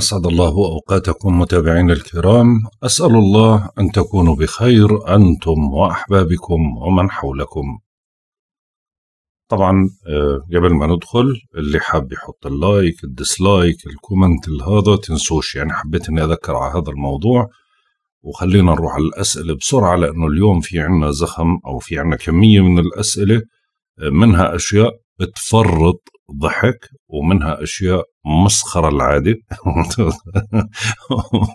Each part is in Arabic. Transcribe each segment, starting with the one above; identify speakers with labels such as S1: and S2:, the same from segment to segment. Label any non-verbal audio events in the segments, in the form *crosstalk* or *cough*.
S1: أسعد الله أوقاتكم متابعين الكرام أسأل الله أن تكونوا بخير أنتم وأحبابكم ومن حولكم طبعا آه، قبل ما ندخل اللي حاب يحط اللايك الديسلايك الكومنت هذا تنسوش يعني حبيت اني اذكر على هذا الموضوع وخلينا نروح على الاسئله بسرعه لانه اليوم في عنا زخم او في عنا كميه من الاسئله آه، منها اشياء بتفرط ضحك ومنها اشياء مسخرة العادة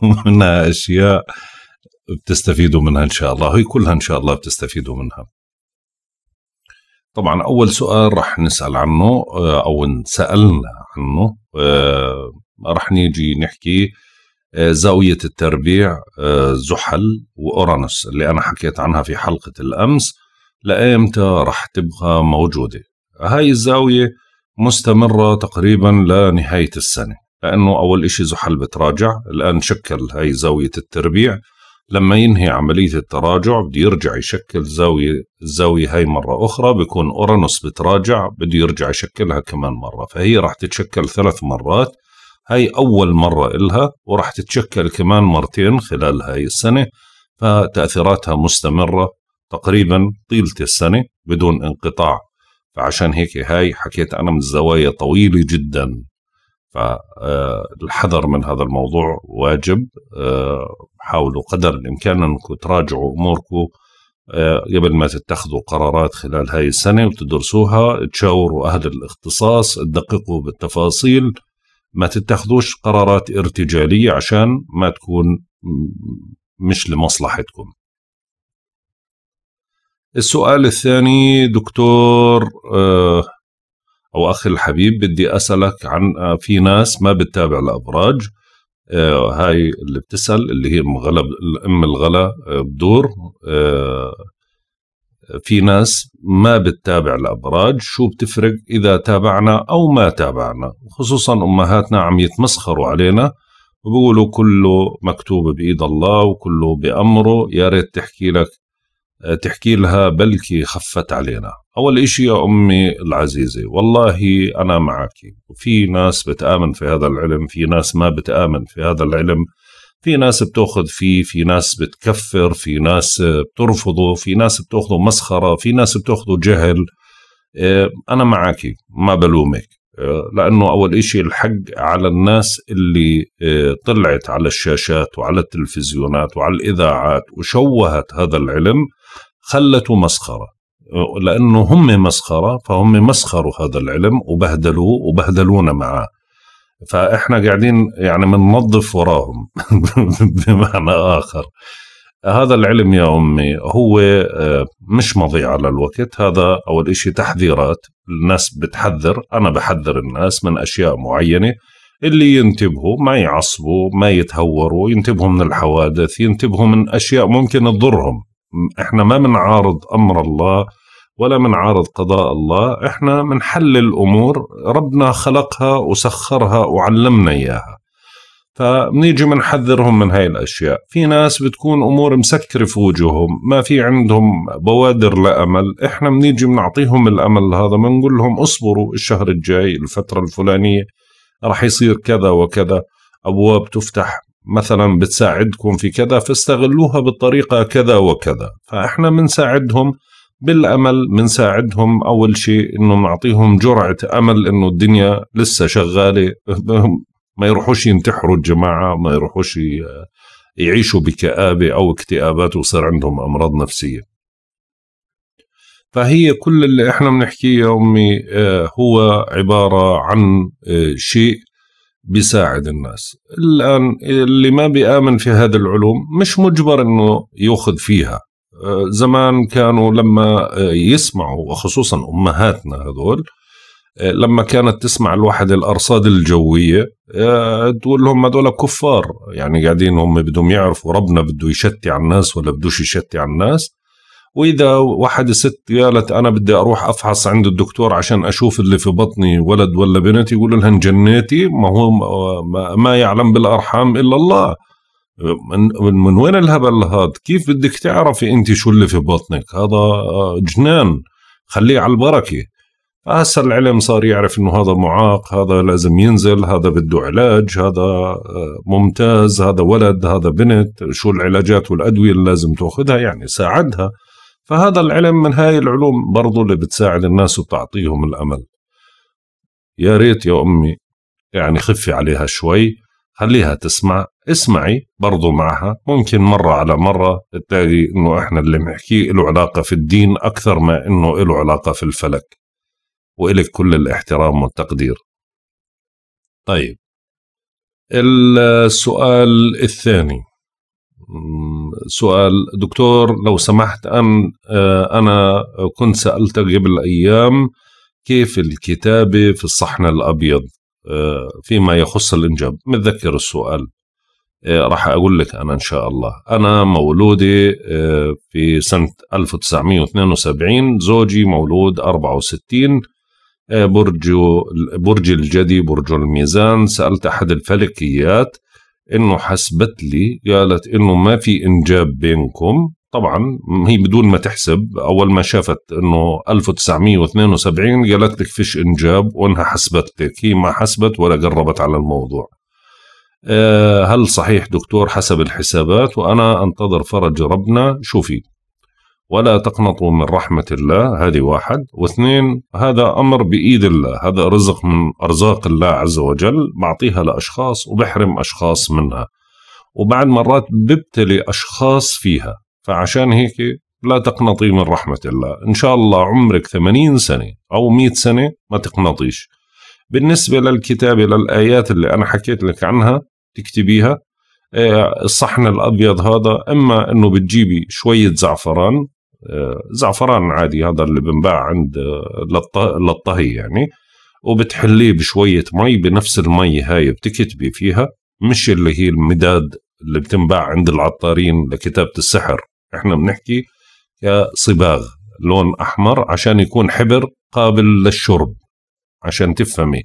S1: ومنها *laughs* أشياء بتستفيدوا منها إن شاء الله هي كلها إن شاء الله بتستفيدوا منها طبعا أول سؤال رح نسأل عنه آه، أو سألنا عنه آه، رح نيجي نحكي آه، زاوية التربيع زحل وأورانوس اللي أنا حكيت عنها في حلقة الأمس لأيمتى رح تبقى موجودة هاي الزاوية مستمرة تقريبا لنهاية السنة لأنه أول إشي زحل بتراجع الآن شكل هاي زاوية التربيع لما ينهي عملية التراجع بده يرجع يشكل زاوية الزاوية هاي مرة أخرى بيكون أورانوس بتراجع بده يرجع يشكلها كمان مرة فهي راح تتشكل ثلاث مرات هاي أول مرة إلها وراح تتشكل كمان مرتين خلال هاي السنة فتأثيراتها مستمرة تقريبا طيلة السنة بدون انقطاع فعشان هيك هاي حكيت أنا من زوايا طويلة جدا فالحذر آه، من هذا الموضوع واجب آه، حاولوا قدر الإمكان أنكم تراجعوا أموركم آه، قبل ما تتخذوا قرارات خلال هاي السنة وتدرسوها تشاوروا أهل الاختصاص تدققوا بالتفاصيل ما تتخذوش قرارات ارتجالية عشان ما تكون مش لمصلحتكم السؤال الثاني دكتور آه، او اخي الحبيب بدي اسالك عن آه، في ناس ما بتتابع الابراج آه، هاي اللي بتسال اللي هي ام ام الغلا بدور في ناس ما بتتابع الابراج شو بتفرق اذا تابعنا او ما تابعنا خصوصا امهاتنا عم يتمسخروا علينا وبقولوا كله مكتوب بايد الله وكله بامره يا ريت تحكي لك تحكي لها بلكي خفت علينا أول إشي يا أمي العزيزة والله أنا معك في ناس بتآمن في هذا العلم في ناس ما بتآمن في هذا العلم في ناس بتاخذ فيه في ناس بتكفر في ناس بترفضه في ناس بتاخذه مسخرة في ناس بتاخذه جهل آه، أنا معك ما بلومك آه، لأنه أول إشي الحق على الناس اللي آه، طلعت على الشاشات وعلى التلفزيونات وعلى الإذاعات وشوهت هذا العلم خلته مسخرة لأنه هم مسخرة فهم مسخروا هذا العلم وبهدلوه وبهدلونا معاه فإحنا قاعدين يعني بننظف وراهم *laughs* بمعنى آخر هذا العلم يا أمي هو آه، مش مضيعة للوقت هذا أول إشي تحذيرات الناس بتحذر أنا بحذر الناس من أشياء معينة اللي ينتبهوا ما يعصبوا ما يتهوروا ينتبهوا من الحوادث ينتبهوا من أشياء ممكن تضرهم احنا ما بنعارض امر الله ولا بنعارض قضاء الله احنا بنحلل الامور ربنا خلقها وسخرها وعلمنا اياها فبنيجي بنحذرهم من هاي الاشياء في ناس بتكون امور مسكره في وجوههم ما في عندهم بوادر لامل احنا بنيجي بنعطيهم الامل هذا بنقول لهم اصبروا الشهر الجاي الفتره الفلانيه راح يصير كذا وكذا ابواب تفتح مثلا بتساعدكم في كذا فاستغلوها بالطريقة كذا وكذا فإحنا بنساعدهم بالأمل بنساعدهم أول شيء إنه نعطيهم جرعة أمل إنه الدنيا لسه شغالة *laughs* ما يروحوش ينتحروا الجماعة ما يروحوش يعيشوا بكآبة أو اكتئابات وصير عندهم أمراض نفسية فهي كل اللي احنا بنحكيه يا أمي آه، هو عبارة عن آه، شيء بيساعد الناس الآن اللي ما بيآمن في هذه العلوم مش مجبر أنه يأخذ فيها آه، زمان كانوا لما يسمعوا وخصوصا أمهاتنا هذول آه، لما كانت تسمع الواحد الأرصاد الجوية آه، تقول لهم هذول كفار يعني قاعدين هم بدهم يعرفوا ربنا بده يشتي على الناس ولا بدوش يشتي على الناس واذا واحد ست قالت انا بدي اروح افحص عند الدكتور عشان اشوف اللي في بطني ولد ولا بنت يقول لها جنيتي ما هو ما يعلم بالارحام الا الله من, من وين الهبل هذا كيف بدك تعرفي انت شو اللي في بطنك هذا آه، جنان خليه على البركه هسه العلم صار يعرف انه هذا معاق هذا لازم ينزل هذا بده علاج هذا آه، ممتاز هذا ولد هذا بنت شو العلاجات والادويه اللي لازم تاخذها يعني ساعدها فهذا العلم من هاي العلوم برضو اللي بتساعد الناس وتعطيهم الأمل يا ريت يا أمي يعني خفي عليها شوي خليها تسمع اسمعي برضو معها ممكن مرة على مرة تلاقي انه احنا اللي بنحكيه له علاقة في الدين اكثر ما انه له علاقة في الفلك وإلك كل الاحترام والتقدير طيب السؤال الثاني سؤال دكتور لو سمحت أن آه، أنا كنت سألتك قبل أيام كيف الكتابة في الصحن الأبيض آه، فيما يخص الإنجاب متذكر السؤال آه، راح أقول لك أنا إن شاء الله أنا مولودي في سنة 1972 زوجي مولود 64 برج برج الجدي برج الميزان سألت أحد الفلكيات انه حسبت لي قالت انه ما في انجاب بينكم طبعا هي بدون ما تحسب اول ما شافت انه 1972 قالت لك فيش انجاب وانها حسبت لك هي ما حسبت ولا قربت على الموضوع آه، هل صحيح دكتور حسب الحسابات وانا انتظر فرج ربنا شوفي ولا تقنطوا من رحمة الله هذه واحد واثنين هذا أمر بإيد الله هذا رزق من أرزاق الله عز وجل بعطيها لأشخاص وبحرم أشخاص منها وبعد مرات ببتلي أشخاص فيها فعشان هيك لا تقنطي من رحمة الله إن شاء الله عمرك 80 سنة أو 100 سنة ما تقنطيش بالنسبة للكتابة للآيات اللي أنا حكيت لك عنها تكتبيها إيه، الصحن الأبيض هذا إما أنه بتجيبي شوية زعفران زعفران عادي هذا اللي بنباع عند آه، للطهي يعني وبتحليه بشوية مي بنفس المي هاي بتكتبي فيها مش اللي هي المداد اللي بتنباع عند العطارين لكتابة السحر احنا بنحكي كصباغ لون أحمر عشان يكون حبر قابل للشرب عشان تفهمي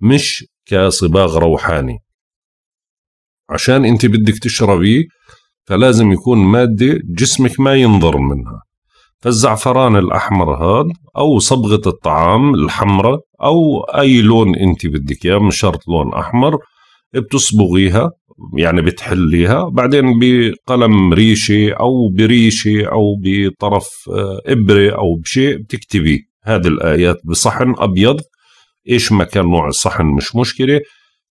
S1: مش كصباغ روحاني عشان انت بدك تشربيه فلازم يكون مادة جسمك ما ينضر منها فالزعفران الأحمر هذا أو صبغة الطعام الحمراء أو أي لون أنت بدك إياه مش شرط لون أحمر بتصبغيها يعني بتحليها بعدين بقلم ريشة أو بريشة أو بطرف آه، إبرة أو بشيء بتكتبي هذه الآيات بصحن أبيض إيش ما كان نوع الصحن مش مشكلة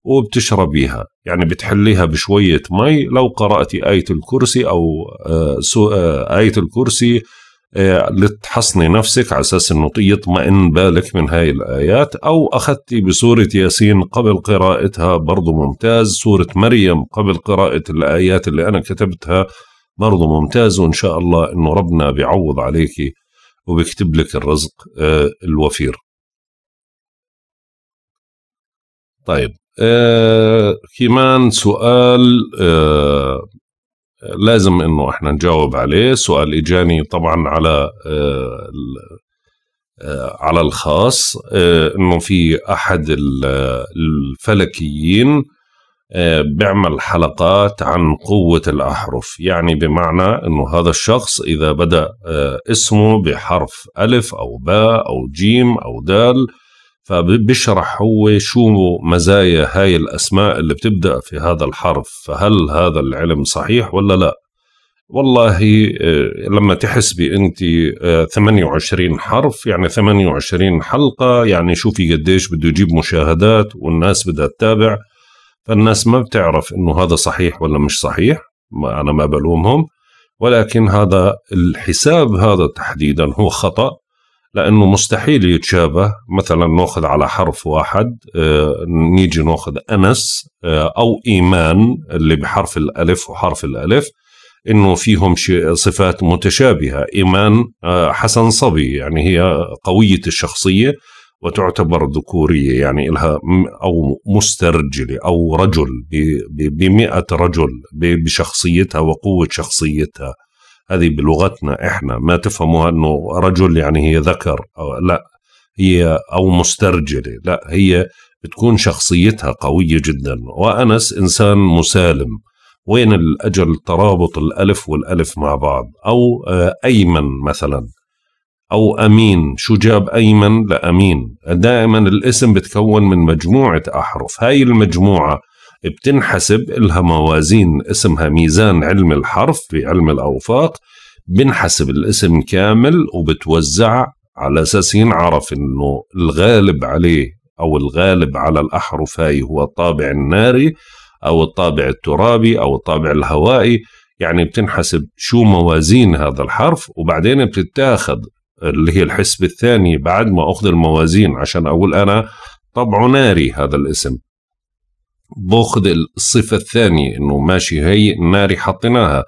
S1: وبتشربيها يعني بتحليها بشوية مي لو قرأتي آية الكرسي أو آه، آه، آية الكرسي آه، لتحصني نفسك على اساس انه يطمئن بالك من هاي الايات او اخذتي بسوره ياسين قبل قراءتها برضه ممتاز سوره مريم قبل قراءه الايات اللي انا كتبتها برضه ممتاز وان شاء الله انه ربنا بيعوض عليك وبيكتب لك الرزق آه، الوفير طيب آه كمان سؤال آه لازم انه احنا نجاوب عليه سؤال اجاني طبعا على آه، آه، على الخاص آه، انه في احد الفلكيين بيعمل حلقات عن قوة الأحرف يعني بمعنى أنه هذا الشخص إذا بدأ اسمه بحرف ألف أو باء أو جيم أو دال فبشرح هو شو مزايا هاي الأسماء اللي بتبدأ في هذا الحرف فهل هذا العلم صحيح ولا لا والله آه، لما تحسبي أنت 28 حرف يعني 28 حلقة يعني شوفي قديش بده يجيب مشاهدات والناس بدها تتابع فالناس ما بتعرف أنه هذا صحيح ولا مش صحيح ما أنا ما بلومهم ولكن هذا الحساب هذا تحديدا هو خطأ لانه مستحيل يتشابه مثلا ناخذ على حرف واحد آه، نيجي ناخذ انس آه، او ايمان اللي بحرف الالف وحرف الالف انه فيهم صفات متشابهه ايمان آه، حسن صبي يعني هي قويه الشخصيه وتعتبر ذكورية يعني إلها أو مسترجلة أو رجل بمئة رجل بشخصيتها وقوة شخصيتها هذه بلغتنا احنا ما تفهموها انه رجل يعني هي ذكر أو لا هي او مسترجله لا هي بتكون شخصيتها قويه جدا وانس انسان مسالم وين الاجل ترابط الالف والالف مع بعض او آه، ايمن مثلا او امين شو جاب ايمن لامين دائما الاسم بتكون من مجموعه احرف هاي المجموعه بتنحسب إلها موازين اسمها ميزان علم الحرف في علم الأوفاق بنحسب الاسم كامل وبتوزع على أساس ينعرف إنه الغالب عليه أو الغالب على الأحرف هاي هو الطابع الناري أو الطابع الترابي أو الطابع الهوائي يعني بتنحسب شو موازين هذا الحرف وبعدين بتتاخذ اللي هي الحسبة الثانية بعد ما أخذ الموازين عشان أقول أنا طبعه ناري هذا الاسم باخذ الصفه الثانيه انه ماشي هي ناري حطيناها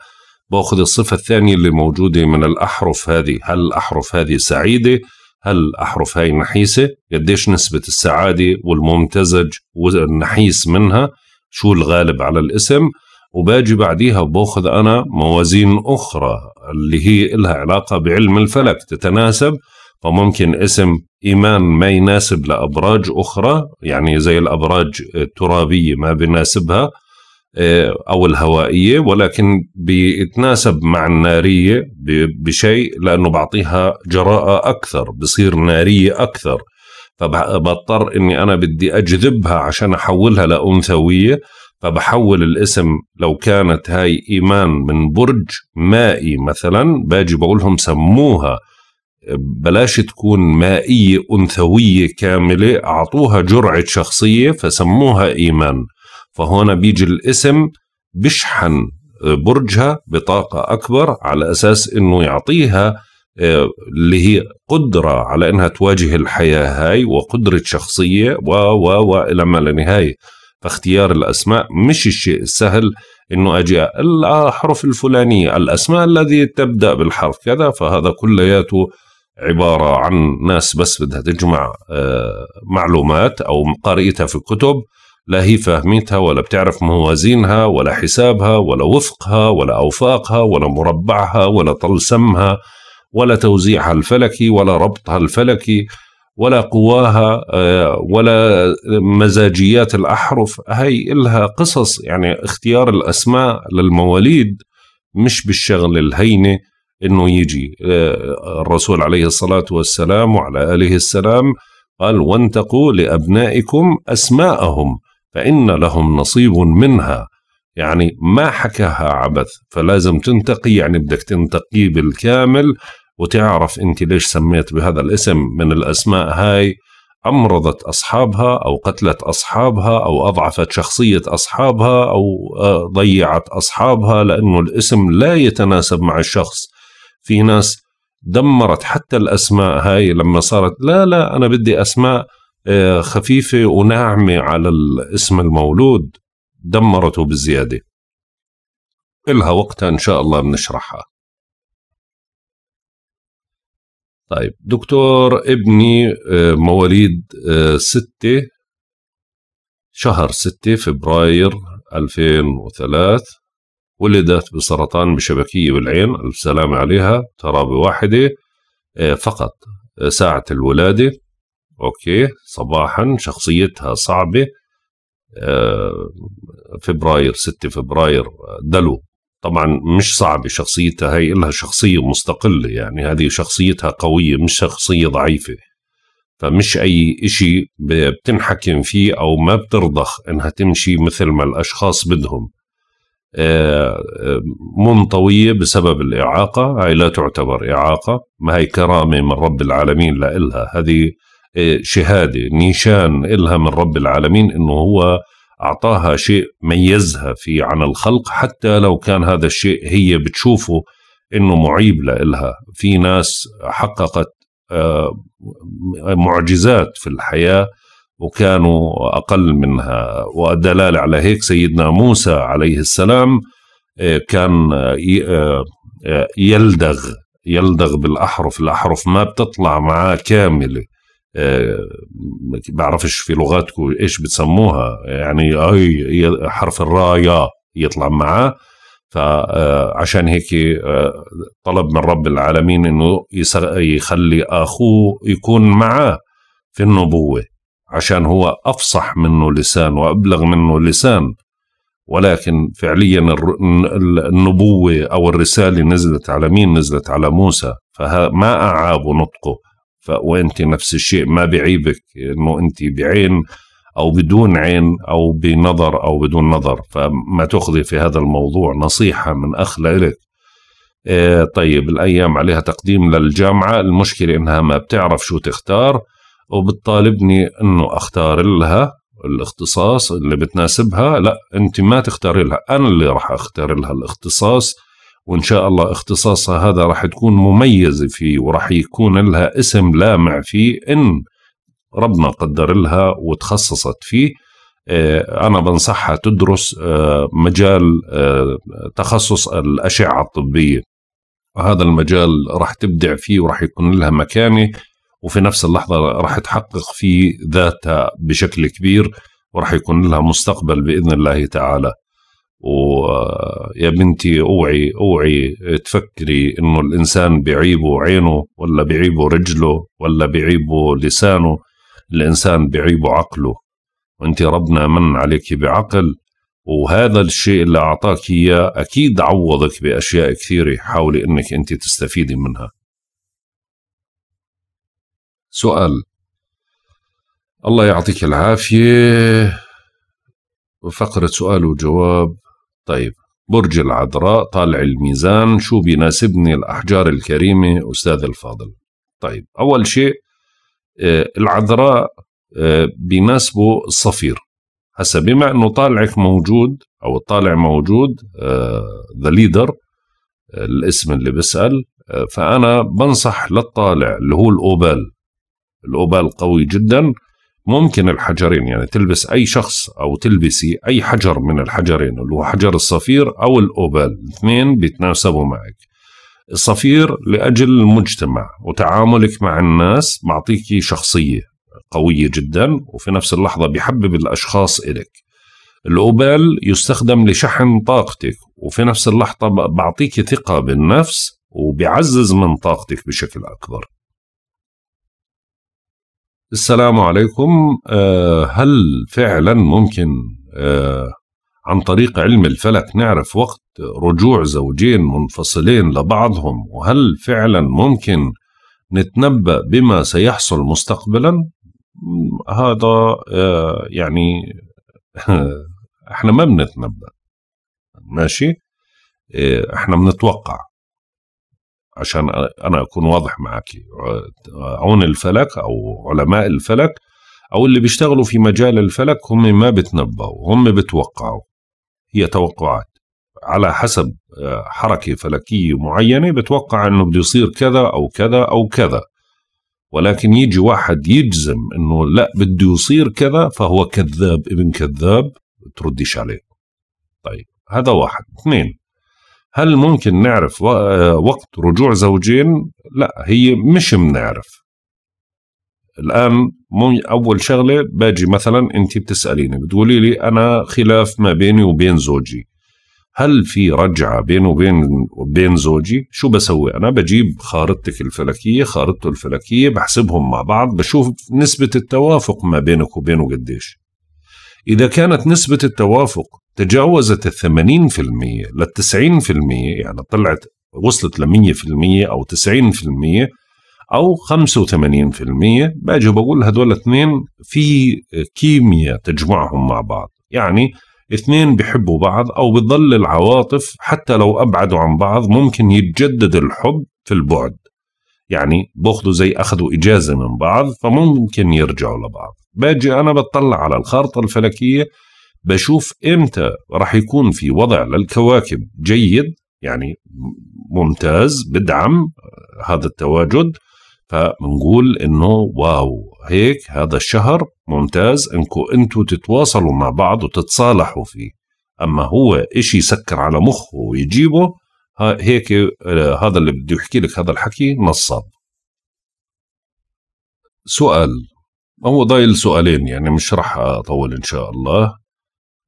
S1: باخذ الصفه الثانيه اللي موجوده من الاحرف هذه هل الاحرف هذه سعيده هل الاحرف هاي نحيسه قديش نسبه السعاده والممتزج والنحيس منها شو الغالب على الاسم وباجي بعديها باخذ انا موازين اخرى اللي هي لها علاقه بعلم الفلك تتناسب وممكن اسم إيمان ما يناسب لأبراج أخرى يعني زي الأبراج الترابية ما بيناسبها آه، أو الهوائية ولكن بيتناسب مع النارية بشيء لأنه بعطيها جراءة أكثر بصير نارية أكثر فبضطر اني انا بدي اجذبها عشان احولها لانثويه فبحول الاسم لو كانت هاي ايمان من برج مائي مثلا باجي بقول لهم سموها بلاش تكون مائية أنثوية كاملة أعطوها جرعة شخصية فسموها إيمان فهون بيجي الاسم بشحن آه، برجها بطاقة أكبر على أساس أنه يعطيها آه، اللي هي قدرة على أنها تواجه الحياة هاي وقدرة شخصية و و و إلى ما لا نهاية فاختيار الأسماء مش الشيء السهل انه اجي الاحرف آه، الفلانيه الاسماء الذي تبدا بالحرف كذا فهذا كلياته عباره عن ناس بس بدها تجمع آه، معلومات او قارئتها في الكتب لا هي فاهمتها ولا بتعرف موازينها ولا حسابها ولا وفقها ولا اوفاقها ولا مربعها ولا طلسمها ولا توزيعها الفلكي ولا ربطها الفلكي ولا قواها آه، ولا مزاجيات الأحرف هي إلها قصص يعني اختيار الأسماء للمواليد مش بالشغل الهينة انه يجي آه، الرسول عليه الصلاه والسلام وعلى اله السلام قال وانتقوا لابنائكم اسماءهم فان لهم نصيب منها يعني ما حكاها عبث فلازم تنتقي يعني بدك تنتقيه بالكامل وتعرف انت ليش سميت بهذا الاسم من الاسماء هاي امرضت اصحابها او قتلت اصحابها او اضعفت شخصيه اصحابها او آه، ضيعت اصحابها لانه الاسم لا يتناسب مع الشخص في ناس دمرت حتى الاسماء هاي لما صارت لا لا انا بدي اسماء آه، خفيفه وناعمه على الاسم المولود دمرته بزياده الها وقتها ان شاء الله بنشرحها طيب دكتور ابني آه، مواليد آه، ستة شهر ستة فبراير 2003 ولدت بسرطان بشبكية بالعين ألف سلامة عليها ترابة واحدة آه، فقط آه، ساعة الولادة أوكي صباحا شخصيتها صعبة آه، فبراير 6 فبراير دلو طبعا مش صعبة شخصيتها هي لها شخصية مستقلة يعني هذه شخصيتها قوية مش شخصية ضعيفة فمش أي إشي بتنحكم فيه أو ما بترضخ إنها تمشي مثل ما الأشخاص بدهم آه، آه، منطويه بسبب الاعاقه هاي لا تعتبر اعاقه ما هي كرامه من رب العالمين لإلها هذه آه، شهاده نيشان إلها من رب العالمين انه هو اعطاها شيء ميزها في عن الخلق حتى لو كان هذا الشيء هي بتشوفه انه معيب لإلها في ناس حققت معجزات في الحياه وكانوا أقل منها والدلالة على هيك سيدنا موسى عليه السلام آه، كان آه، آه، يلدغ يلدغ بالأحرف الأحرف ما بتطلع معاه كاملة بعرفش في لغاتكم ايش بتسموها يعني اي حرف الرايا يطلع معاه فعشان هيك طلب من رب العالمين انه يخلي اخوه يكون معاه في النبوه عشان هو أفصح منه لسان وأبلغ منه لسان ولكن فعليا النبوة أو الرسالة نزلت على مين نزلت على موسى فما أعاب نطقه وأنت نفس الشيء ما بعيبك أنه أنت بعين أو بدون عين أو بنظر أو بدون نظر فما تأخذي في هذا الموضوع نصيحة من أخ لإلك آه، طيب الأيام عليها تقديم للجامعة المشكلة إنها ما بتعرف شو تختار وبتطالبني انه اختار لها الاختصاص اللي بتناسبها لا انت ما تختار لها انا اللي راح اختار لها الاختصاص وان شاء الله اختصاصها هذا راح تكون مميزه فيه وراح يكون لها اسم لامع فيه ان ربنا قدر لها وتخصصت فيه آه، أنا بنصحها تدرس آه، مجال آه، تخصص الأشعة الطبية هذا المجال راح تبدع فيه وراح يكون لها مكانة وفي نفس اللحظه راح تحقق في ذاتها بشكل كبير وراح يكون لها مستقبل باذن الله تعالى ويا بنتي اوعي اوعي تفكري انه الانسان بعيبه عينه ولا بعيبه رجله ولا بعيبه لسانه الانسان بعيبه عقله وانت ربنا من عليك بعقل وهذا الشيء اللي اعطاك اياه اكيد عوضك باشياء كثيره حاولي انك انت تستفيدي منها سؤال الله يعطيك العافية وفقرة سؤال وجواب طيب برج العذراء طالع الميزان شو بيناسبني الأحجار الكريمة أستاذ الفاضل طيب أول شيء آه، العذراء آه، بيناسبه الصفير هسا بما انه طالعك موجود او الطالع موجود ذا آه، ليدر الاسم اللي بسال فانا بنصح للطالع اللي هو الاوبال الأوبال قوي جدا ممكن الحجرين يعني تلبس أي شخص أو تلبسي أي حجر من الحجرين اللي هو حجر الصفير أو الأوبال الاثنين بيتناسبوا معك الصفير لأجل المجتمع وتعاملك مع الناس معطيك شخصية قوية جدا وفي نفس اللحظة بيحبب الأشخاص إلك الأوبال يستخدم لشحن طاقتك وفي نفس اللحظة بعطيك ثقة بالنفس وبيعزز من طاقتك بشكل أكبر السلام عليكم آه، هل فعلا ممكن آه، عن طريق علم الفلك نعرف وقت رجوع زوجين منفصلين لبعضهم وهل فعلا ممكن نتنبأ بما سيحصل مستقبلا هذا آه، يعني *laughs* احنا ما بنتنبأ ماشي احنا بنتوقع عشان انا اكون واضح معك عون الفلك او علماء الفلك او اللي بيشتغلوا في مجال الفلك هم ما بتنبأوا هم بتوقعوا هي توقعات على حسب آه، حركة فلكية معينة بتوقع انه بده يصير كذا او كذا او كذا ولكن يجي واحد يجزم انه لا بده يصير كذا فهو كذاب ابن كذاب ترديش عليه طيب هذا واحد اثنين هل ممكن نعرف آه، وقت رجوع زوجين؟ لا هي مش بنعرف الآن أول شغلة باجي مثلا أنت بتسأليني بتقولي لي أنا خلاف ما بيني وبين زوجي هل في رجعة بيني وبين وبين زوجي شو بسوي أنا بجيب خارطتك الفلكية خارطته الفلكية بحسبهم مع بعض بشوف نسبة التوافق ما بينك وبينه قديش إذا كانت نسبة التوافق تجاوزت ال 80% لل 90% يعني طلعت وصلت ل 100% أو 90% أو 85% باجي بقول هدول اثنين في كيمياء تجمعهم مع بعض يعني اثنين بحبوا بعض أو بتضل العواطف حتى لو أبعدوا عن بعض ممكن يتجدد الحب في البعد يعني باخذوا زي اخذوا اجازه من بعض فممكن يرجعوا لبعض باجي انا بطلع على الخارطه الفلكيه بشوف امتى راح يكون في وضع للكواكب جيد يعني ممتاز بدعم آه، هذا التواجد فبنقول انه واو هيك هذا الشهر ممتاز انكم انتم تتواصلوا مع بعض وتتصالحوا فيه اما هو اشي يسكر على مخه ويجيبه هيك آه، هذا اللي بده يحكي لك هذا الحكي نصاب سؤال هو ضايل سؤالين يعني مش راح اطول ان شاء الله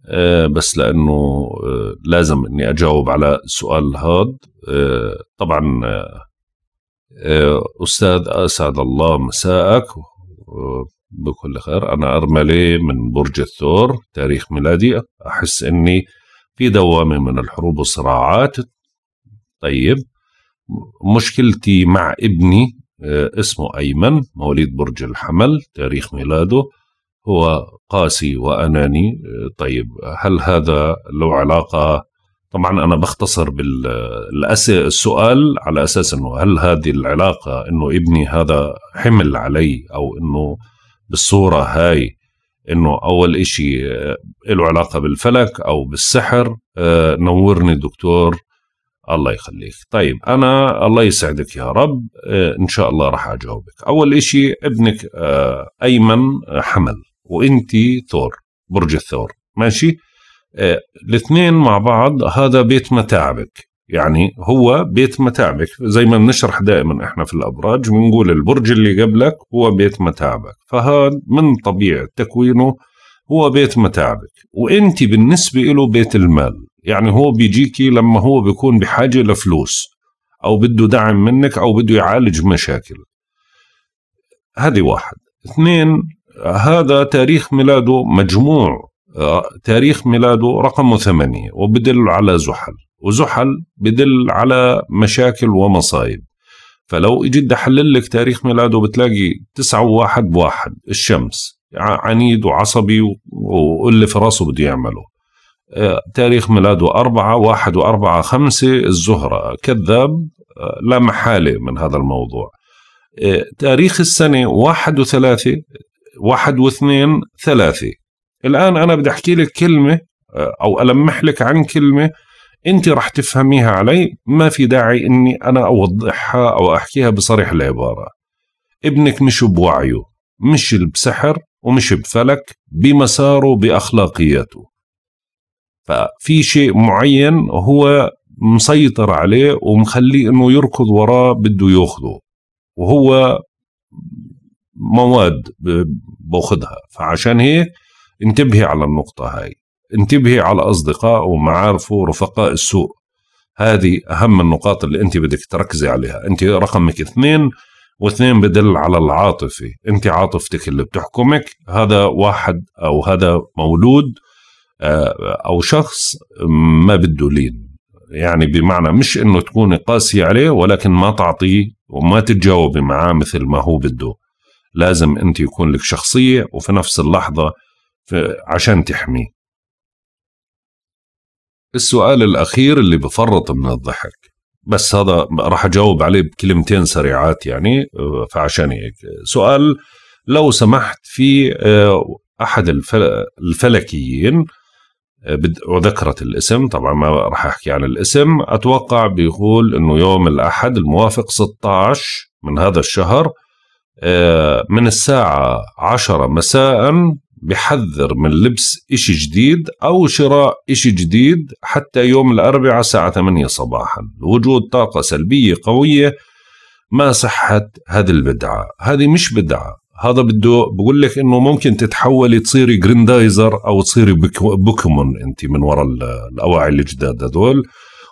S1: آه، بس لانه آه، لازم اني اجاوب على السؤال هاد طبعا استاذ اسعد الله مساءك بكل خير انا ارملي من برج الثور تاريخ ميلادي احس اني في دوامه من الحروب والصراعات طيب مشكلتي مع ابني آه، اسمه أيمن مواليد برج الحمل تاريخ ميلاده هو قاسي وأناني آه، طيب هل هذا له علاقة طبعا أنا بختصر بالسؤال على أساس أنه هل هذه العلاقة أنه ابني هذا حمل علي أو أنه بالصورة هاي انه اول إشي آه، له علاقه بالفلك او بالسحر نورني دكتور الله يخليك طيب أنا الله يسعدك يا رب آه، إن شاء الله راح أجاوبك أول إشي ابنك آه، أيمن آه، حمل وأنت ثور برج الثور ماشي الاثنين مع بعض هذا بيت متاعبك يعني هو بيت متاعبك زي ما بنشرح دائما احنا في الابراج بنقول البرج اللي قبلك هو بيت متاعبك فهذا من طبيعه تكوينه هو بيت متاعبك وانت بالنسبه له بيت المال يعني هو بيجيكي لما هو بيكون بحاجه لفلوس او بده دعم منك او بده يعالج مشاكل هذه واحد اثنين هذا تاريخ ميلاده مجموع آه، تاريخ ميلاده رقمه ثمانية وبدل على زحل وزحل بدل على مشاكل ومصايب فلو اجيت احلل لك تاريخ ميلاده بتلاقي تسعة وواحد بواحد الشمس عنيد وعصبي وقل في راسه بده يعمله آه، تاريخ ميلاده أربعة واحد وأربعة خمسة الزهرة كذاب آه، لا محالة من هذا الموضوع آه، تاريخ السنة واحد وثلاثة واحد واثنين ثلاثة الآن أنا بدي أحكي لك كلمة أو ألمح لك عن كلمة أنت رح تفهميها علي ما في داعي أني أنا أوضحها أو أحكيها بصريح العبارة ابنك مش بوعيه مش بسحر ومش بفلك بمساره بأخلاقياته ففي شيء معين هو مسيطر عليه ومخليه انه يركض وراه بده ياخذه وهو مواد باخذها فعشان هيك انتبهي على النقطة هاي انتبهي على أصدقائه ومعارفه ورفقاء السوء هذه أهم النقاط اللي أنت بدك تركزي عليها أنت رقمك اثنين واثنين بدل على العاطفة أنت عاطفتك اللي بتحكمك هذا واحد أو هذا مولود آه، او شخص ما بده لين يعني بمعنى مش انه تكون قاسي عليه ولكن ما تعطيه وما تتجاوبي معاه مثل ما هو بده لازم انت يكون لك شخصيه وفي نفس اللحظه عشان تحميه السؤال الاخير اللي بفرط من الضحك بس هذا راح اجاوب عليه بكلمتين سريعات يعني آه، فعشان هيك سؤال لو سمحت في آه، احد الفلكيين آه، وذكرت الاسم طبعا ما راح احكي عن الاسم اتوقع بيقول انه يوم الاحد الموافق 16 من هذا الشهر آه، من الساعة 10 مساء بحذر من لبس إشي جديد أو شراء إشي جديد حتى يوم الأربعاء الساعة ثمانية صباحا وجود طاقة سلبية قوية ما صحة هذه البدعة هذه مش بدعة هذا بده بقول لك انه ممكن تتحولي تصيري جريندايزر او تصيري بوكيمون انت من وراء الاواعي الجداد هذول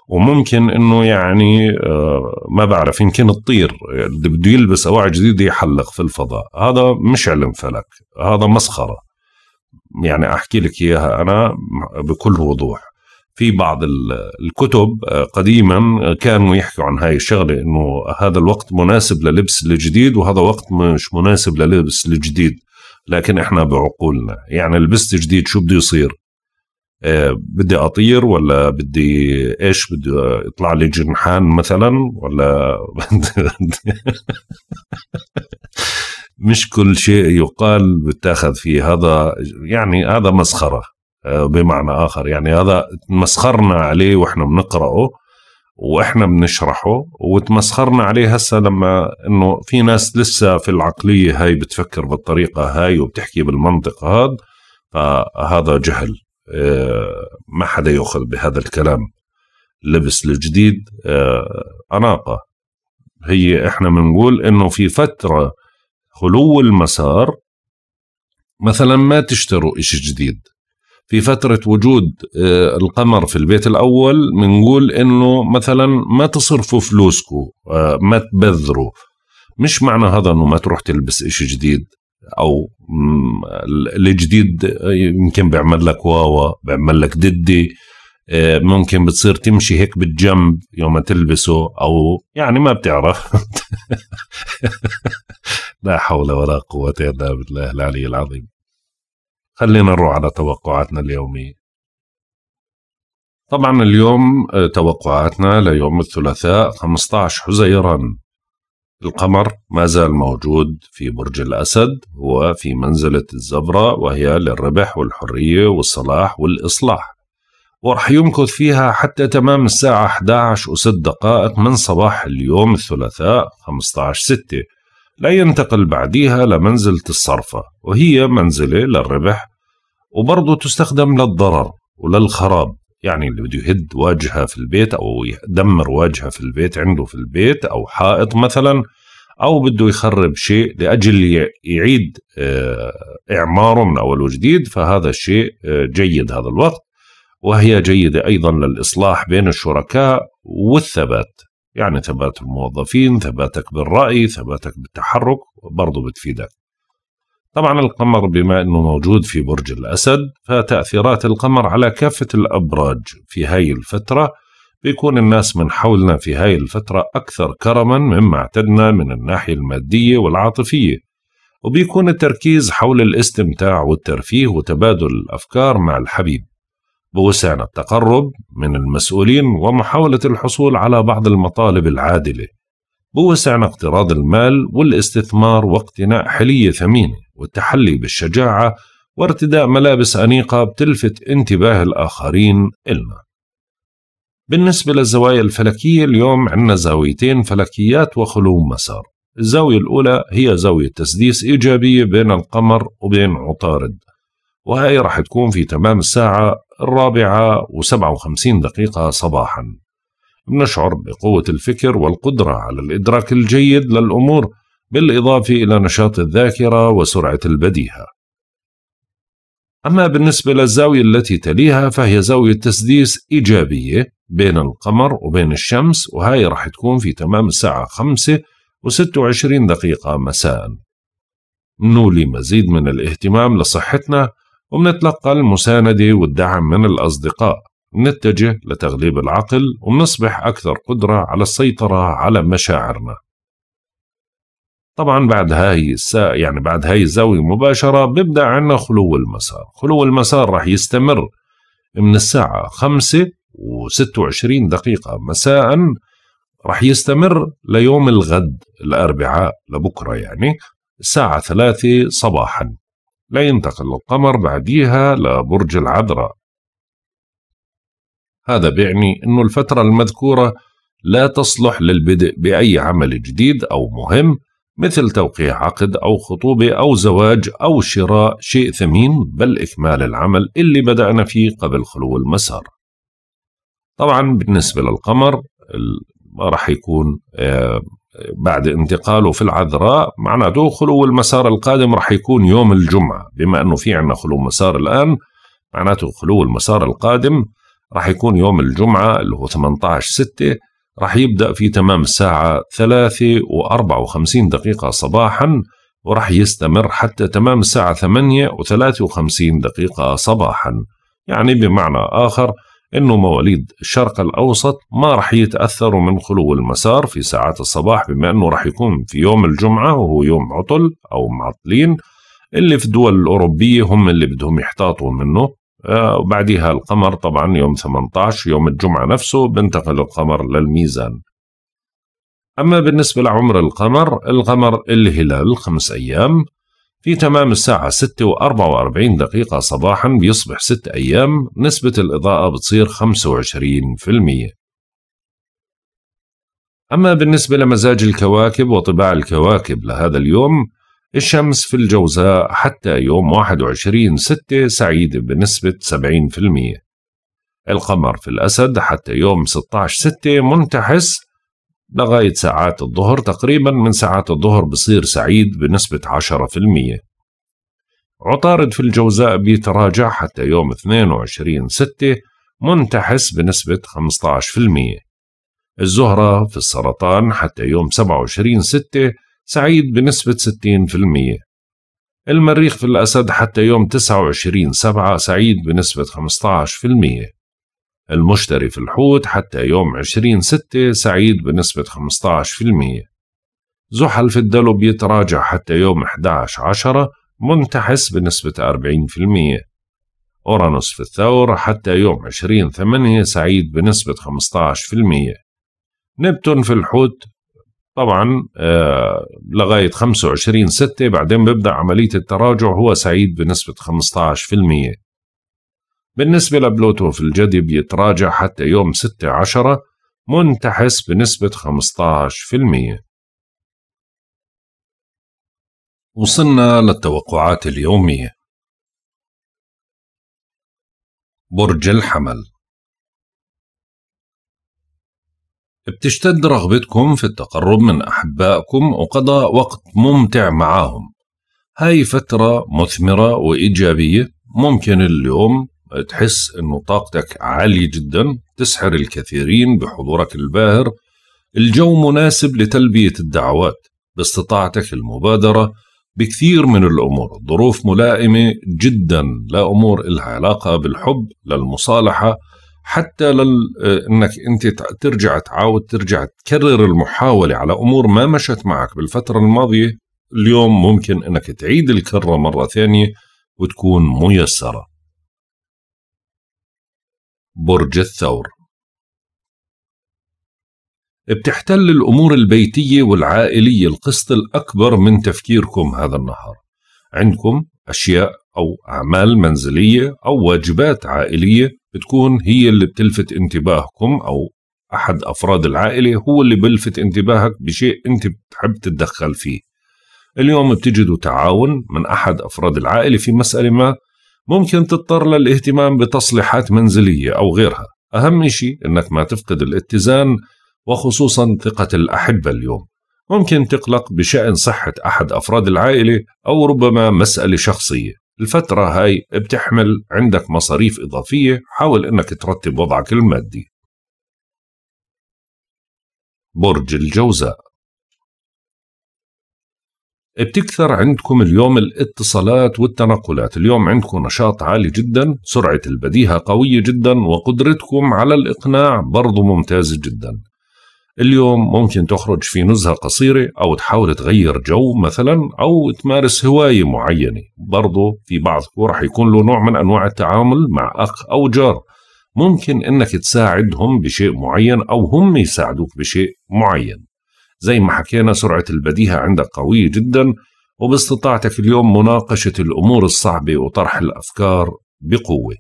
S1: وممكن انه يعني آه، ما بعرف يمكن تطير اللي يعني بده يلبس اواعي جديده يحلق في الفضاء هذا مش علم فلك هذا مسخره يعني احكي لك اياها انا بكل وضوح في بعض الكتب آه، قديما آه، كانوا يحكوا عن هاي الشغلة انه هذا الوقت مناسب للبس الجديد وهذا وقت مش مناسب للبس الجديد لكن احنا بعقولنا يعني لبست جديد شو بده يصير آه، بدي اطير ولا بدي ايش بدي يطلع لي جنحان مثلا ولا *laughs* مش كل شيء يقال بتاخذ فيه هذا يعني هذا مسخره آه، بمعنى اخر يعني هذا تمسخرنا عليه واحنا بنقراه واحنا بنشرحه وتمسخرنا عليه هسه لما انه في ناس لسه في العقليه هاي بتفكر بالطريقه هاي وبتحكي بالمنطق هذا فهذا جهل آه، ما حدا ياخذ بهذا الكلام لبس الجديد آه، اناقه هي احنا بنقول انه في فتره خلو المسار مثلا ما تشتروا إشي جديد في فترة وجود آه، القمر في البيت الأول بنقول إنه مثلا ما تصرفوا فلوسكم آه، ما تبذروا مش معنى هذا إنه ما تروح تلبس إشي جديد أو الجديد آه، يمكن بيعمل لك واوا بيعمل لك ددي ممكن بتصير تمشي هيك بالجنب يوم تلبسه او يعني ما بتعرف *laughs* لا حول ولا قوه الا بالله العلي العظيم خلينا نروح على توقعاتنا اليومية طبعا اليوم آه، توقعاتنا ليوم الثلاثاء 15 حزيران القمر ما زال موجود في برج الأسد وفي منزلة الزبرة وهي للربح والحرية والصلاح والإصلاح ورح يمكث فيها حتى تمام الساعة 11 و6 دقائق من صباح اليوم الثلاثاء 15 ستة لا ينتقل بعديها لمنزلة الصرفة وهي منزلة للربح وبرضه تستخدم للضرر وللخراب يعني اللي بده يهد واجهه في البيت او يدمر واجهه في البيت عنده في البيت او حائط مثلا او بده يخرب شيء لاجل يعيد آه، اعماره من اول وجديد فهذا الشيء آه، جيد هذا الوقت وهي جيده ايضا للاصلاح بين الشركاء والثبات يعني ثبات الموظفين ثباتك بالراي ثباتك بالتحرك برضه بتفيدك طبعا القمر بما انه موجود في برج الاسد فتاثيرات القمر على كافه الابراج في هاي الفتره بيكون الناس من حولنا في هاي الفتره اكثر كرما مما اعتدنا من الناحيه الماديه والعاطفيه وبيكون التركيز حول الاستمتاع والترفيه وتبادل الافكار مع الحبيب بوسعنا التقرب من المسؤولين ومحاوله الحصول على بعض المطالب العادله بوسعنا اقتراض المال والاستثمار واقتناء حلية ثمينة والتحلي بالشجاعة وارتداء ملابس أنيقة بتلفت انتباه الآخرين إلنا بالنسبة للزوايا الفلكية اليوم عندنا زاويتين فلكيات وخلو مسار الزاوية الأولى هي زاوية تسديس إيجابية بين القمر وبين عطارد وهي رح تكون في تمام الساعة الرابعة وسبعة وخمسين دقيقة صباحاً نشعر بقوة الفكر والقدرة على الإدراك الجيد للأمور بالإضافة إلى نشاط الذاكرة وسرعة البديهة أما بالنسبة للزاوية التي تليها فهي زاوية تسديس إيجابية بين القمر وبين الشمس وهاي راح تكون في تمام الساعة 5 و26 دقيقة مساء نولي مزيد من الاهتمام لصحتنا ومنتلقى المساندة والدعم من الأصدقاء نتجه لتغليب العقل ونصبح أكثر قدرة على السيطرة على مشاعرنا طبعا بعد هاي السا يعني بعد هاي الزاوية مباشرة بيبدأ عنا خلو المسار خلو المسار راح يستمر من الساعة خمسة وستة وعشرين دقيقة مساء راح يستمر ليوم الغد الأربعاء لبكرة يعني الساعة ثلاثة صباحا لا ينتقل القمر بعديها لبرج العذراء هذا بيعني أن الفترة المذكورة لا تصلح للبدء بأي عمل جديد أو مهم مثل توقيع عقد أو خطوبة أو زواج أو شراء شيء ثمين بل إكمال العمل اللي بدأنا فيه قبل خلو المسار طبعا بالنسبة للقمر ما راح يكون آه، بعد انتقاله في العذراء معناته خلو المسار القادم راح يكون يوم الجمعة بما أنه في عنا خلو مسار الآن معناته خلو المسار القادم راح يكون يوم الجمعة اللي هو 18 6 راح يبدأ في تمام الساعة ثلاثة وأربعة وخمسين دقيقة صباحا وراح يستمر حتى تمام الساعة ثمانية وثلاثة وخمسين دقيقة صباحا يعني بمعنى آخر أنه مواليد الشرق الأوسط ما راح يتأثروا من خلو المسار في ساعات الصباح بما أنه راح يكون في يوم الجمعة وهو يوم عطل أو معطلين اللي في الدول الأوروبية هم اللي بدهم يحتاطوا منه آه، وبعدها القمر طبعا يوم 18 يوم الجمعة نفسه بنتقل القمر للميزان أما بالنسبة لعمر القمر القمر الهلال خمس أيام في تمام الساعة 6 و 44 دقيقة صباحا بيصبح 6 أيام نسبة الإضاءة بتصير 25% أما بالنسبة لمزاج الكواكب وطباع الكواكب لهذا اليوم الشمس في الجوزاء حتى يوم 21 ستة سعيد بنسبة 70% القمر في الأسد حتى يوم 16 ستة منتحس لغاية ساعات الظهر تقريبا من ساعات الظهر بصير سعيد بنسبة 10% عطارد في الجوزاء بيتراجع حتى يوم 22 ستة منتحس بنسبة 15% الزهرة في السرطان حتى يوم 27 ستة سعيد بنسبة 60% المريخ في الأسد حتى يوم 29 سبعة سعيد بنسبة 15% المشتري في الحوت حتى يوم 20 ستة سعيد بنسبة 15% زحل في الدلو بيتراجع حتى يوم 11 عشرة منتحس بنسبة 40% أورانوس في الثور حتى يوم 20 ثمانية سعيد بنسبة 15% نبتون في الحوت طبعا آه، لغاية 25 6 بعدين بيبدأ عملية التراجع هو سعيد بنسبة 15% بالنسبة لبلوتو في الجدي بيتراجع حتى يوم 6 10 منتحس بنسبة 15% وصلنا للتوقعات اليومية برج الحمل بتشتد رغبتكم في التقرب من أحبائكم وقضاء وقت ممتع معاهم هاي فترة مثمرة وإيجابية ممكن اليوم تحس أنه طاقتك عالية جدا تسحر الكثيرين بحضورك الباهر الجو مناسب لتلبية الدعوات باستطاعتك المبادرة بكثير من الأمور ظروف ملائمة جدا لأمور لها علاقة بالحب للمصالحة حتى لل... انك انت ترجع تعاود ترجع تكرر المحاوله على امور ما مشت معك بالفتره الماضيه اليوم ممكن انك تعيد الكره مره ثانيه وتكون ميسره برج الثور بتحتل الامور البيتيه والعائليه القسط الاكبر من تفكيركم هذا النهار عندكم اشياء او اعمال منزليه او واجبات عائليه بتكون هي اللي بتلفت انتباهكم أو أحد أفراد العائلة هو اللي بلفت انتباهك بشيء أنت بتحب تتدخل فيه اليوم بتجدوا تعاون من أحد أفراد العائلة في مسألة ما ممكن تضطر للاهتمام بتصليحات منزلية أو غيرها أهم شيء أنك ما تفقد الاتزان وخصوصا ثقة الأحبة اليوم ممكن تقلق بشأن صحة أحد أفراد العائلة أو ربما مسألة شخصية الفترة هاي بتحمل عندك مصاريف إضافية حاول إنك ترتب وضعك المادي برج الجوزاء بتكثر عندكم اليوم الاتصالات والتنقلات اليوم عندكم نشاط عالي جدا سرعة البديهة قوية جدا وقدرتكم على الإقناع برضو ممتازة جدا اليوم ممكن تخرج في نزهة قصيرة أو تحاول تغير جو مثلا أو تمارس هواية معينة برضو في بعضكم رح يكون له نوع من أنواع التعامل مع أخ أو جار ممكن أنك تساعدهم بشيء معين أو هم يساعدوك بشيء معين زي ما حكينا سرعة البديهة عندك قوية جدا وباستطاعتك اليوم مناقشة الأمور الصعبة وطرح الأفكار بقوة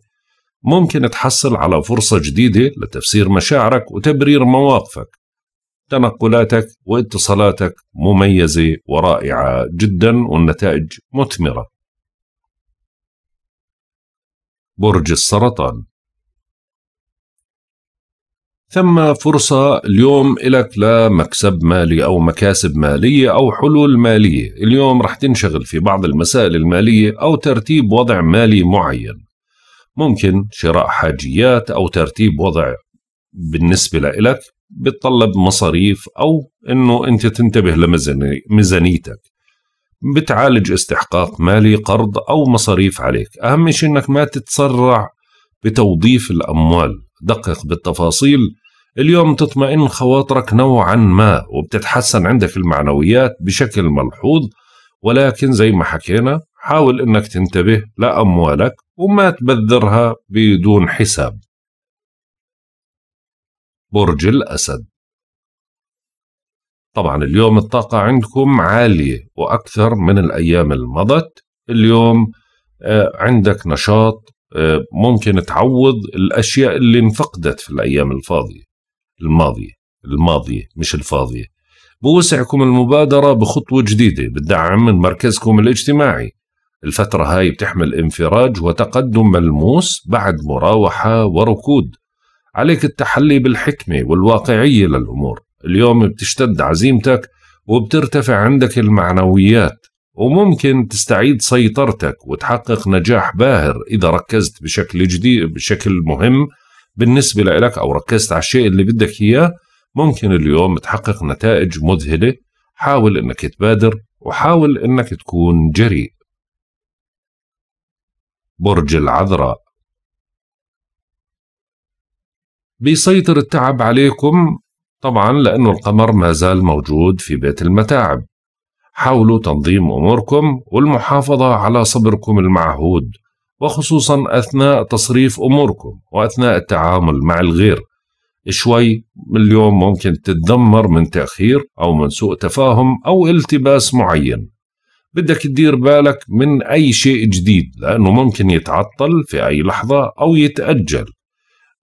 S1: ممكن تحصل على فرصة جديدة لتفسير مشاعرك وتبرير مواقفك تنقلاتك واتصالاتك مميزة ورائعة جدا والنتائج مثمرة برج السرطان ثم فرصة اليوم إلك لمكسب مالي أو مكاسب مالية أو حلول مالية اليوم رح تنشغل في بعض المسائل المالية أو ترتيب وضع مالي معين ممكن شراء حاجيات أو ترتيب وضع بالنسبة لإلك بتطلب مصاريف او انه انت تنتبه لميزانيتك بتعالج استحقاق مالي قرض او مصاريف عليك اهم شيء انك ما تتسرع بتوظيف الاموال دقق بالتفاصيل اليوم تطمئن خواطرك نوعا ما وبتتحسن عندك المعنويات بشكل ملحوظ ولكن زي ما حكينا حاول انك تنتبه لاموالك وما تبذرها بدون حساب برج الأسد طبعا اليوم الطاقة عندكم عالية وأكثر من الأيام المضت اليوم آه، عندك نشاط آه، ممكن تعوض الأشياء اللي انفقدت في الأيام الفاضية الماضية الماضية مش الفاضية بوسعكم المبادرة بخطوة جديدة بالدعم من مركزكم الاجتماعي الفترة هاي بتحمل انفراج وتقدم ملموس بعد مراوحة وركود عليك التحلي بالحكمة والواقعية للأمور اليوم بتشتد عزيمتك وبترتفع عندك المعنويات وممكن تستعيد سيطرتك وتحقق نجاح باهر إذا ركزت بشكل جديد بشكل مهم بالنسبة لك أو ركزت على الشيء اللي بدك إياه ممكن اليوم تحقق نتائج مذهلة حاول أنك تبادر وحاول أنك تكون جريء برج العذراء بيسيطر التعب عليكم طبعا لأنه القمر ما زال موجود في بيت المتاعب حاولوا تنظيم أموركم والمحافظة على صبركم المعهود وخصوصا أثناء تصريف أموركم وأثناء التعامل مع الغير شوي اليوم ممكن تتدمر من تأخير أو من سوء تفاهم أو التباس معين بدك تدير بالك من أي شيء جديد لأنه ممكن يتعطل في أي لحظة أو يتأجل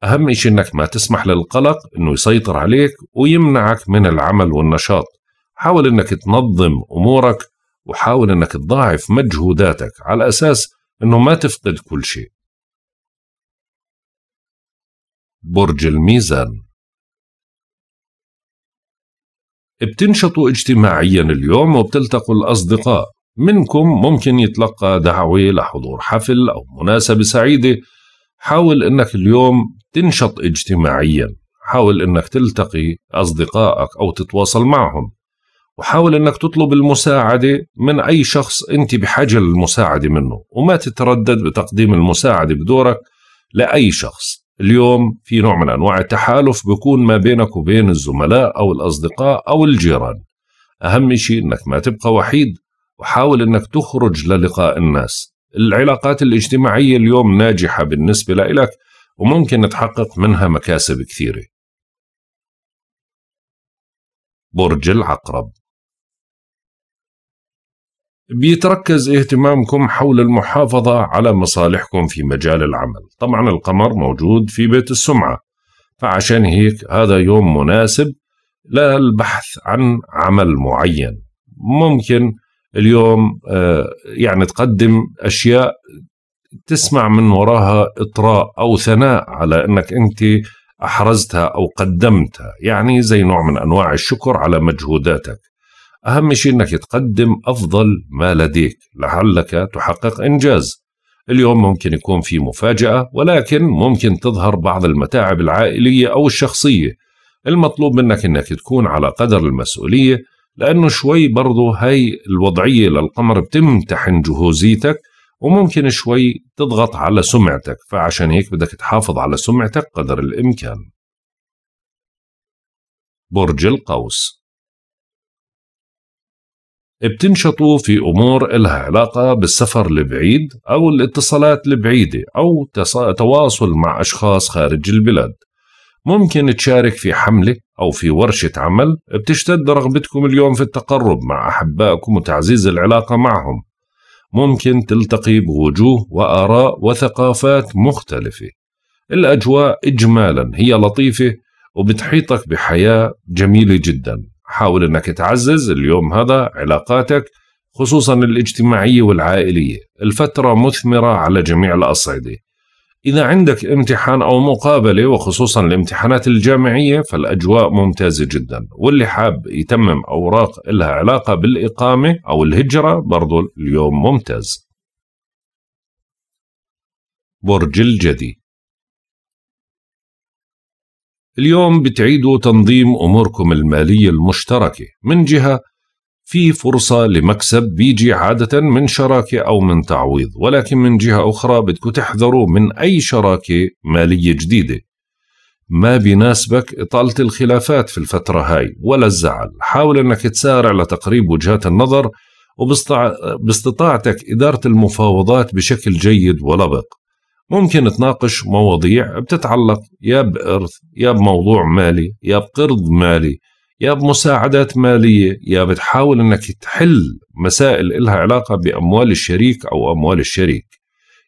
S1: أهم شيء أنك ما تسمح للقلق أنه يسيطر عليك ويمنعك من العمل والنشاط حاول أنك تنظم أمورك وحاول أنك تضاعف مجهوداتك على أساس أنه ما تفقد كل شيء برج الميزان بتنشطوا اجتماعيا اليوم وبتلتقوا الأصدقاء منكم ممكن يتلقى دعوة لحضور حفل أو مناسبة سعيدة حاول أنك اليوم تنشط اجتماعيا حاول انك تلتقي اصدقائك او تتواصل معهم وحاول انك تطلب المساعده من اي شخص انت بحاجه للمساعده منه وما تتردد بتقديم المساعده بدورك لاي شخص اليوم في نوع من انواع التحالف بيكون ما بينك وبين الزملاء او الاصدقاء او الجيران اهم شيء انك ما تبقى وحيد وحاول انك تخرج للقاء الناس العلاقات الاجتماعيه اليوم ناجحه بالنسبه لك وممكن نتحقق منها مكاسب كثيرة برج العقرب بيتركز اهتمامكم حول المحافظة على مصالحكم في مجال العمل طبعا القمر موجود في بيت السمعة فعشان هيك هذا يوم مناسب للبحث عن عمل معين ممكن اليوم آه، يعني تقدم أشياء تسمع من وراها اطراء او ثناء على انك انت احرزتها او قدمتها يعني زي نوع من انواع الشكر على مجهوداتك اهم شيء انك تقدم افضل ما لديك لعلك تحقق انجاز اليوم ممكن يكون في مفاجاه ولكن ممكن تظهر بعض المتاعب العائليه او الشخصيه المطلوب منك انك تكون على قدر المسؤوليه لانه شوي برضه هاي الوضعيه للقمر بتمتحن جهوزيتك وممكن شوي تضغط على سمعتك فعشان هيك بدك تحافظ على سمعتك قدر الإمكان برج القوس بتنشطوا في أمور إلها علاقة بالسفر البعيد أو الاتصالات البعيدة أو تواصل مع أشخاص خارج البلاد ممكن تشارك في حملة أو في ورشة عمل بتشتد رغبتكم اليوم في التقرب مع أحبائكم وتعزيز العلاقة معهم ممكن تلتقي بوجوه وآراء وثقافات مختلفة الأجواء إجمالا هي لطيفة وبتحيطك بحياة جميلة جدا حاول أنك تعزز اليوم هذا علاقاتك خصوصا الاجتماعية والعائلية الفترة مثمرة على جميع الأصعدة إذا عندك امتحان أو مقابلة وخصوصا الامتحانات الجامعية فالأجواء ممتازة جدا واللي حاب يتمم أوراق لها علاقة بالإقامة أو الهجرة برضو اليوم ممتاز برج الجدي اليوم بتعيدوا تنظيم أموركم المالية المشتركة من جهة في فرصة لمكسب بيجي عادة من شراكة أو من تعويض ولكن من جهة أخرى بدكم تحذروا من أي شراكة مالية جديدة ما بيناسبك إطالة الخلافات في الفترة هاي ولا الزعل حاول أنك تسارع لتقريب وجهات النظر وباستطاعتك إدارة المفاوضات بشكل جيد ولبق ممكن تناقش مواضيع بتتعلق يا بإرث يا بموضوع مالي يا بقرض مالي يا بمساعدات مالية يا بتحاول أنك تحل مسائل إلها علاقة بأموال الشريك أو أموال الشريك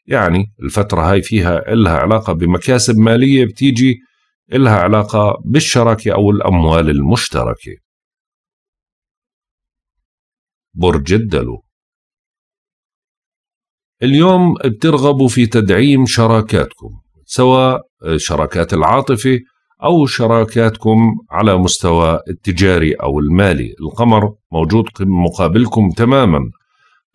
S1: يعني الفترة هاي فيها إلها علاقة بمكاسب مالية بتيجي إلها علاقة بالشراكة أو الأموال المشتركة برج الدلو اليوم بترغبوا في تدعيم شراكاتكم سواء شراكات العاطفة أو شراكاتكم على مستوى التجاري أو المالي القمر موجود مقابلكم تماما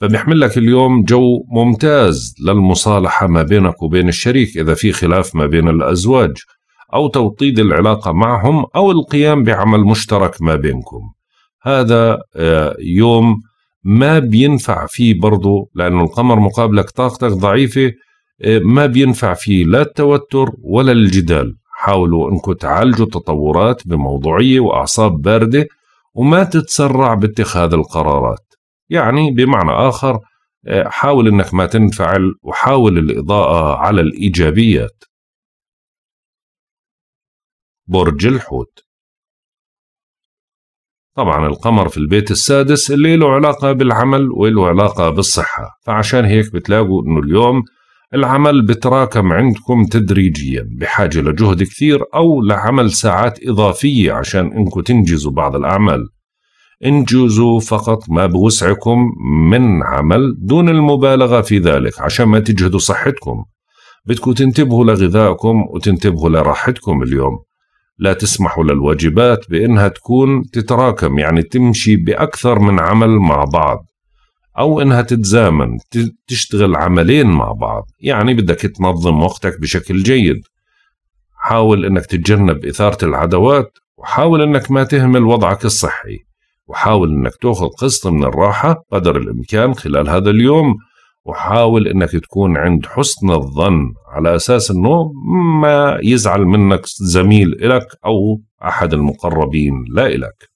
S1: فبيحمل لك اليوم جو ممتاز للمصالحة ما بينك وبين الشريك إذا في خلاف ما بين الأزواج أو توطيد العلاقة معهم أو القيام بعمل مشترك ما بينكم هذا آه، يوم ما بينفع فيه برضه لأنه القمر مقابلك طاقتك ضعيفة آه، ما بينفع فيه لا التوتر ولا الجدال حاولوا انكم تعالجوا التطورات بموضوعية وأعصاب باردة وما تتسرع باتخاذ القرارات يعني بمعنى آخر آه، حاول انك ما تنفعل وحاول الإضاءة على الإيجابيات برج الحوت طبعا القمر في البيت السادس اللي له علاقة بالعمل وله علاقة بالصحة فعشان هيك بتلاقوا انه اليوم العمل بتراكم عندكم تدريجيا بحاجة لجهد كثير أو لعمل ساعات إضافية عشان أنكم تنجزوا بعض الأعمال انجزوا فقط ما بوسعكم من عمل دون المبالغة في ذلك عشان ما تجهدوا صحتكم بدكم تنتبهوا لغذائكم وتنتبهوا لراحتكم اليوم لا تسمحوا للواجبات بأنها تكون تتراكم يعني تمشي بأكثر من عمل مع بعض أو إنها تتزامن تشتغل عملين مع بعض يعني بدك تنظم وقتك بشكل جيد حاول إنك تتجنب إثارة العدوات وحاول إنك ما تهمل وضعك الصحي وحاول إنك تأخذ قسط من الراحة قدر الإمكان خلال هذا اليوم وحاول إنك تكون عند حسن الظن على أساس إنه ما يزعل منك زميل إلك أو أحد المقربين لا إلك